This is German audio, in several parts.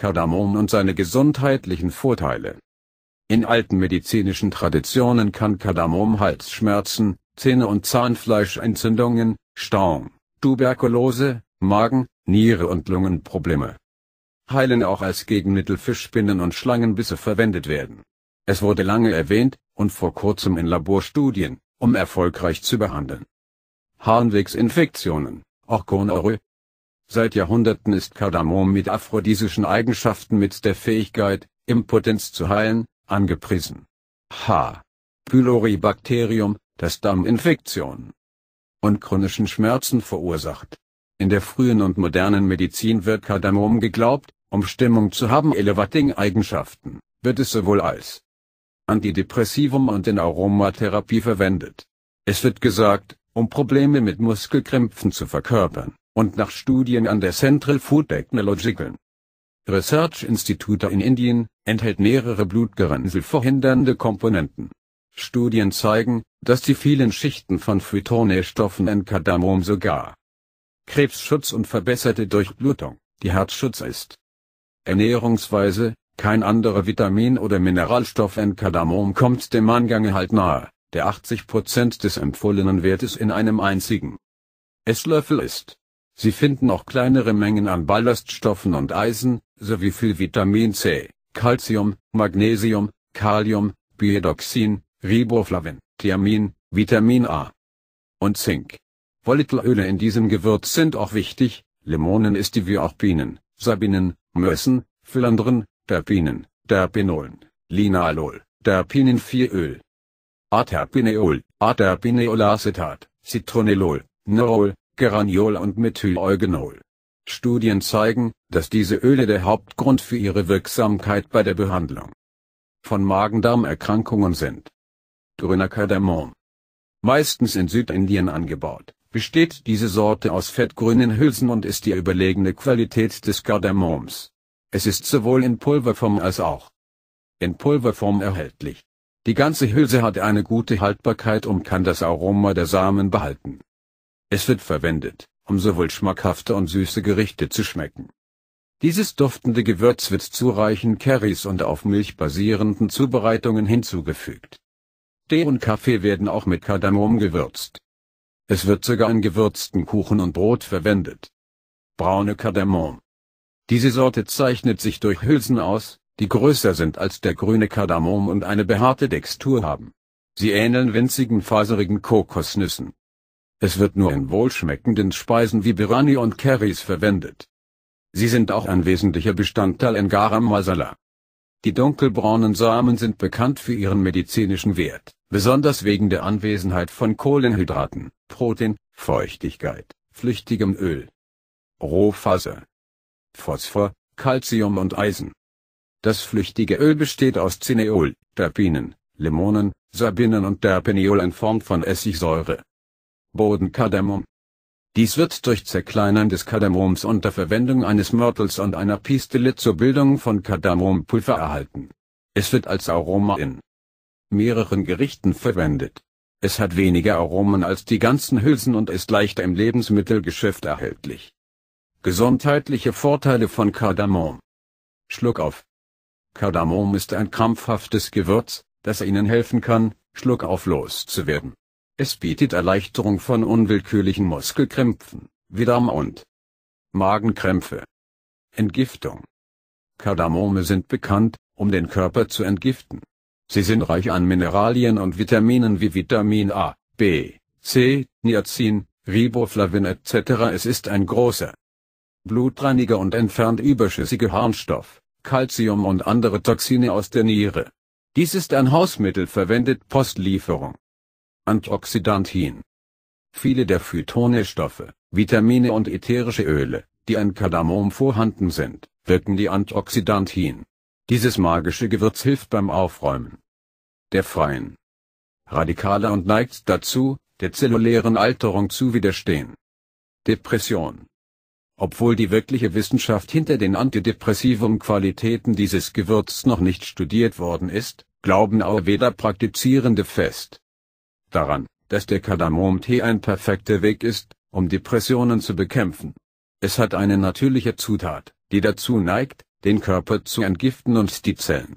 Kardamom und seine gesundheitlichen Vorteile. In alten medizinischen Traditionen kann Kardamom Halsschmerzen, Zähne- und Zahnfleischentzündungen, Stauung, Tuberkulose, Magen, Niere und Lungenprobleme heilen auch als Gegenmittel für Spinnen und Schlangenbisse verwendet werden. Es wurde lange erwähnt und vor kurzem in Laborstudien, um erfolgreich zu behandeln. Harnwegsinfektionen, auch Gonorrhoe, Seit Jahrhunderten ist Kardamom mit aphrodisischen Eigenschaften mit der Fähigkeit, Impotenz zu heilen, angepriesen. H. Pyloribakterium, das Darminfektion und chronischen Schmerzen verursacht. In der frühen und modernen Medizin wird Kardamom geglaubt, um Stimmung zu haben Elevating-Eigenschaften, wird es sowohl als Antidepressivum und in Aromatherapie verwendet. Es wird gesagt, um Probleme mit Muskelkrämpfen zu verkörpern und nach Studien an der Central Food Technological Research Institute in Indien, enthält mehrere Blutgerinnsel verhindernde Komponenten. Studien zeigen, dass die vielen Schichten von Phytonährstoffen in Kardamom sogar Krebsschutz und verbesserte Durchblutung, die Herzschutz ist. Ernährungsweise, kein anderer Vitamin oder Mineralstoff in Kardamom kommt dem Mangangehalt nahe, der 80% des empfohlenen Wertes in einem einzigen Esslöffel ist. Sie finden auch kleinere Mengen an Ballaststoffen und Eisen, sowie viel Vitamin C, Calcium, Magnesium, Kalium, Biodoxin, Riboflavin, Thiamin, Vitamin A und Zink. Volatilöle in diesem Gewürz sind auch wichtig, Limonen ist die wie auch Bienen, Sabinen, Mössen, Philandren, Terpinen, Terpenolen, Linalol, Terpinin-4-Öl. Aterpineol, Aterpineolacetat, Citronellol, Nerol, Geraniol und Methyleugenol. Studien zeigen, dass diese Öle der Hauptgrund für ihre Wirksamkeit bei der Behandlung von Magen-Darm-Erkrankungen sind. Grüner Kardamom. Meistens in Südindien angebaut, besteht diese Sorte aus fettgrünen Hülsen und ist die überlegene Qualität des Kardamoms. Es ist sowohl in Pulverform als auch in Pulverform erhältlich. Die ganze Hülse hat eine gute Haltbarkeit und kann das Aroma der Samen behalten. Es wird verwendet, um sowohl schmackhafte und süße Gerichte zu schmecken. Dieses duftende Gewürz wird zu reichen Currys und auf Milch basierenden Zubereitungen hinzugefügt. Tee und Kaffee werden auch mit Kardamom gewürzt. Es wird sogar in gewürzten Kuchen und Brot verwendet. Braune Kardamom. Diese Sorte zeichnet sich durch Hülsen aus, die größer sind als der grüne Kardamom und eine behaarte Textur haben. Sie ähneln winzigen faserigen Kokosnüssen. Es wird nur in wohlschmeckenden Speisen wie Birani und Currys verwendet. Sie sind auch ein wesentlicher Bestandteil in Garam Masala. Die dunkelbraunen Samen sind bekannt für ihren medizinischen Wert, besonders wegen der Anwesenheit von Kohlenhydraten, Protein, Feuchtigkeit, flüchtigem Öl, Rohfaser, Phosphor, Calcium und Eisen. Das flüchtige Öl besteht aus Cineol, Terpinen, Limonen, Sabinen und Terpeniol in Form von Essigsäure. Bodenkardamom. Dies wird durch Zerkleinern des Kardamoms unter Verwendung eines Mörtels und einer Pistille zur Bildung von Kardamompulver erhalten. Es wird als Aroma in mehreren Gerichten verwendet. Es hat weniger Aromen als die ganzen Hülsen und ist leichter im Lebensmittelgeschäft erhältlich. Gesundheitliche Vorteile von Kardamom. Schluck auf. Kardamom ist ein krampfhaftes Gewürz, das Ihnen helfen kann, schluckauflos zu werden. Es bietet Erleichterung von unwillkürlichen Muskelkrämpfen, wie Darm- und Magenkrämpfe. Entgiftung. Kardamome sind bekannt, um den Körper zu entgiften. Sie sind reich an Mineralien und Vitaminen wie Vitamin A, B, C, Niacin, Riboflavin etc. Es ist ein großer Blutreiniger und entfernt überschüssige Harnstoff, Calcium und andere Toxine aus der Niere. Dies ist ein Hausmittel verwendet Postlieferung. Antioxidantien. Viele der Phytone Stoffe, Vitamine und ätherische Öle, die in Kardamom vorhanden sind, wirken die Antioxidantien. Dieses magische Gewürz hilft beim Aufräumen der freien Radikale und neigt dazu, der zellulären Alterung zu widerstehen. Depression obwohl die wirkliche Wissenschaft hinter den antidepressiven Qualitäten dieses Gewürz noch nicht studiert worden ist, glauben Ayurveda-Praktizierende fest, daran, dass der Kardamom-Tee ein perfekter Weg ist, um Depressionen zu bekämpfen. Es hat eine natürliche Zutat, die dazu neigt, den Körper zu entgiften und die Zellen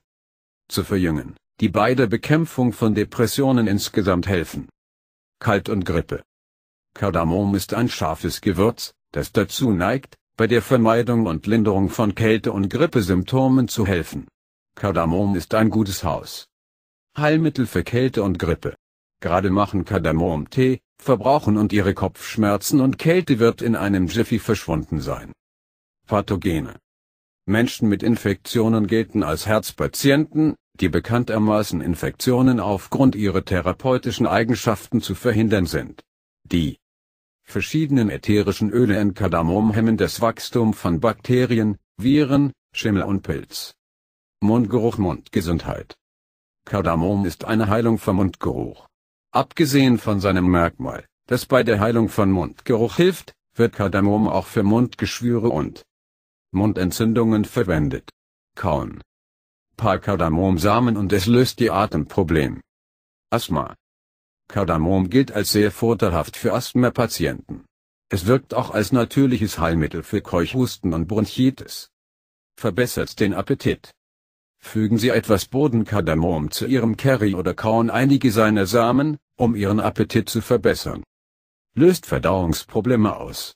zu verjüngen, die bei der Bekämpfung von Depressionen insgesamt helfen. Kalt und Grippe. Kardamom ist ein scharfes Gewürz, das dazu neigt, bei der Vermeidung und Linderung von Kälte- und Grippesymptomen zu helfen. Kardamom ist ein gutes Haus. Heilmittel für Kälte und Grippe gerade machen Kardamom-Tee, verbrauchen und ihre Kopfschmerzen und Kälte wird in einem Jiffy verschwunden sein. Pathogene Menschen mit Infektionen gelten als Herzpatienten, die bekanntermaßen Infektionen aufgrund ihrer therapeutischen Eigenschaften zu verhindern sind. Die verschiedenen ätherischen Öle in Kardamom hemmen das Wachstum von Bakterien, Viren, Schimmel und Pilz. Mundgeruch Mundgesundheit Kardamom ist eine Heilung vom Mundgeruch. Abgesehen von seinem Merkmal, das bei der Heilung von Mundgeruch hilft, wird Kardamom auch für Mundgeschwüre und Mundentzündungen verwendet. Kauen. Paar Kardamomsamen und es löst die Atemproblem. Asthma. Kardamom gilt als sehr vorteilhaft für Asthma-Patienten. Es wirkt auch als natürliches Heilmittel für Keuchhusten und Bronchitis. Verbessert den Appetit. Fügen Sie etwas Bodenkardamom zu Ihrem Curry oder kauen einige seiner Samen, um ihren Appetit zu verbessern. Löst Verdauungsprobleme aus.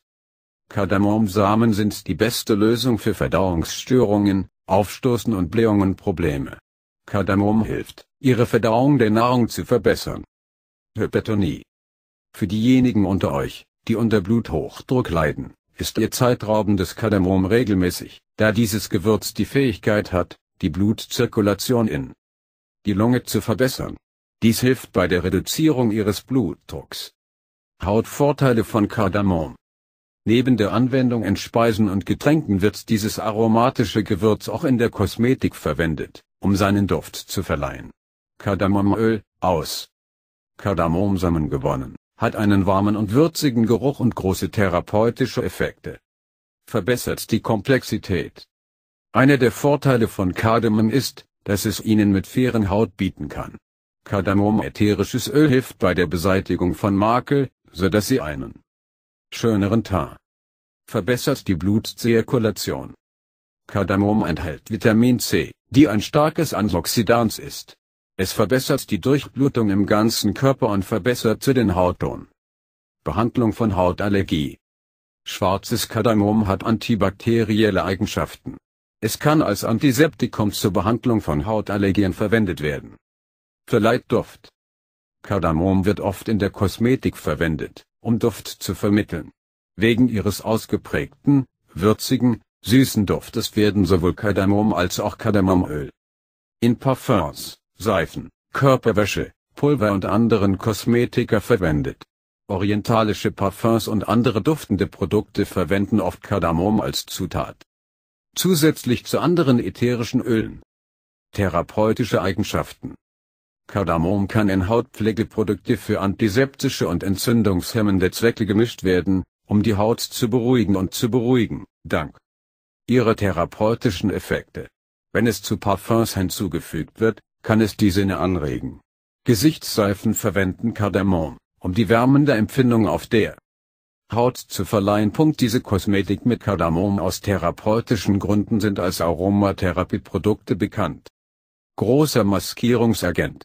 Kardamomsamen sind die beste Lösung für Verdauungsstörungen, Aufstoßen und Blähungenprobleme. Kardamom hilft, ihre Verdauung der Nahrung zu verbessern. Hypertonie. Für diejenigen unter euch, die unter Bluthochdruck leiden, ist ihr zeitraubendes Kardamom regelmäßig, da dieses Gewürz die Fähigkeit hat, die Blutzirkulation in die Lunge zu verbessern. Dies hilft bei der Reduzierung ihres Blutdrucks. Hautvorteile von Kardamom. Neben der Anwendung in Speisen und Getränken wird dieses aromatische Gewürz auch in der Kosmetik verwendet, um seinen Duft zu verleihen. Kardamomöl, aus Kardamomsamen gewonnen, hat einen warmen und würzigen Geruch und große therapeutische Effekte. Verbessert die Komplexität. Einer der Vorteile von Kardamom ist, dass es Ihnen mit fairen Haut bieten kann. Kardamom ätherisches Öl hilft bei der Beseitigung von Makel, so dass sie einen schöneren Tar verbessert die Blutzirkulation. Kardamom enthält Vitamin C, die ein starkes Antioxidans ist. Es verbessert die Durchblutung im ganzen Körper und verbessert zu den Hautton. Behandlung von Hautallergie. Schwarzes Kardamom hat antibakterielle Eigenschaften. Es kann als Antiseptikum zur Behandlung von Hautallergien verwendet werden verleiht Duft. Kardamom wird oft in der Kosmetik verwendet, um Duft zu vermitteln. Wegen ihres ausgeprägten, würzigen, süßen Duftes werden sowohl Kardamom als auch Kardamomöl in Parfums, Seifen, Körperwäsche, Pulver und anderen Kosmetika verwendet. Orientalische Parfums und andere duftende Produkte verwenden oft Kardamom als Zutat. Zusätzlich zu anderen ätherischen Ölen. Therapeutische Eigenschaften Kardamom kann in Hautpflegeprodukte für antiseptische und entzündungshemmende Zwecke gemischt werden, um die Haut zu beruhigen und zu beruhigen, dank ihrer therapeutischen Effekte. Wenn es zu Parfums hinzugefügt wird, kann es die Sinne anregen. Gesichtsseifen verwenden Kardamom, um die wärmende Empfindung auf der Haut zu verleihen. Diese Kosmetik mit Kardamom aus therapeutischen Gründen sind als Aromatherapieprodukte bekannt. Großer Maskierungsagent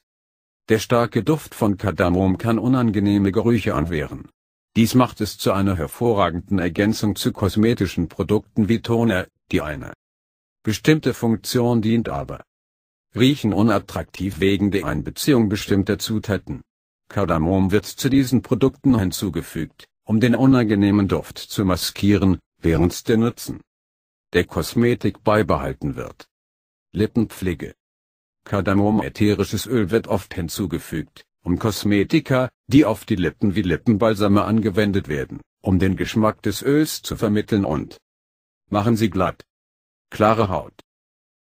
der starke Duft von Kardamom kann unangenehme Gerüche anwehren. Dies macht es zu einer hervorragenden Ergänzung zu kosmetischen Produkten wie Toner, die eine bestimmte Funktion dient aber. Riechen unattraktiv wegen der Einbeziehung bestimmter Zutaten. Kardamom wird zu diesen Produkten hinzugefügt, um den unangenehmen Duft zu maskieren, während der Nutzen der Kosmetik beibehalten wird. Lippenpflege Kardamom ätherisches Öl wird oft hinzugefügt, um Kosmetika, die auf die Lippen wie Lippenbalsame angewendet werden, um den Geschmack des Öls zu vermitteln und machen sie glatt. Klare Haut.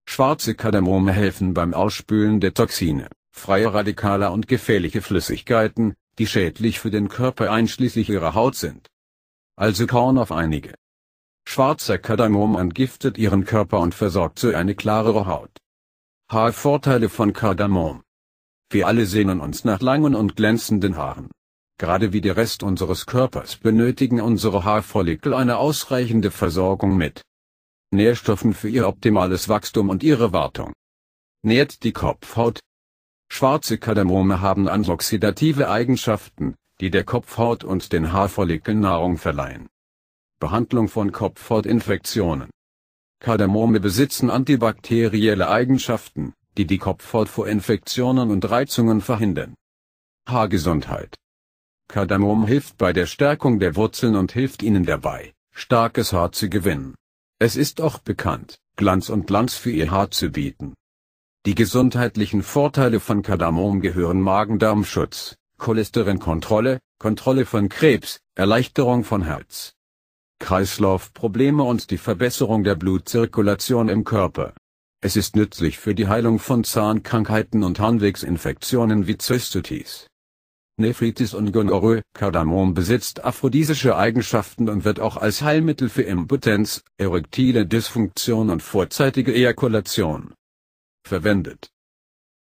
Schwarze Kardamome helfen beim Ausspülen der Toxine, freie Radikale und gefährliche Flüssigkeiten, die schädlich für den Körper einschließlich ihrer Haut sind. Also Korn auf einige. Schwarzer Kardamom entgiftet ihren Körper und versorgt so eine klarere Haut. Haarvorteile von Kardamom. Wir alle sehnen uns nach langen und glänzenden Haaren. Gerade wie der Rest unseres Körpers benötigen unsere Haarfollikel eine ausreichende Versorgung mit Nährstoffen für ihr optimales Wachstum und ihre Wartung. Nährt die Kopfhaut. Schwarze Kardamome haben antioxidative Eigenschaften, die der Kopfhaut und den Haarfollikeln Nahrung verleihen. Behandlung von Kopfhautinfektionen. Kardamome besitzen antibakterielle Eigenschaften, die die Kopfhaut vor Infektionen und Reizungen verhindern. Haargesundheit. Kardamom hilft bei der Stärkung der Wurzeln und hilft ihnen dabei, starkes Haar zu gewinnen. Es ist auch bekannt, Glanz und Glanz für ihr Haar zu bieten. Die gesundheitlichen Vorteile von Kardamom gehören Magen-Darm-Schutz, Cholesterinkontrolle, Kontrolle von Krebs, Erleichterung von Herz, Kreislaufprobleme und die Verbesserung der Blutzirkulation im Körper. Es ist nützlich für die Heilung von Zahnkrankheiten und Harnwegsinfektionen wie Zystitis. Nephritis und Gonorrhoe, Kardamom besitzt aphrodisische Eigenschaften und wird auch als Heilmittel für Impotenz, erektile Dysfunktion und vorzeitige Ejakulation verwendet.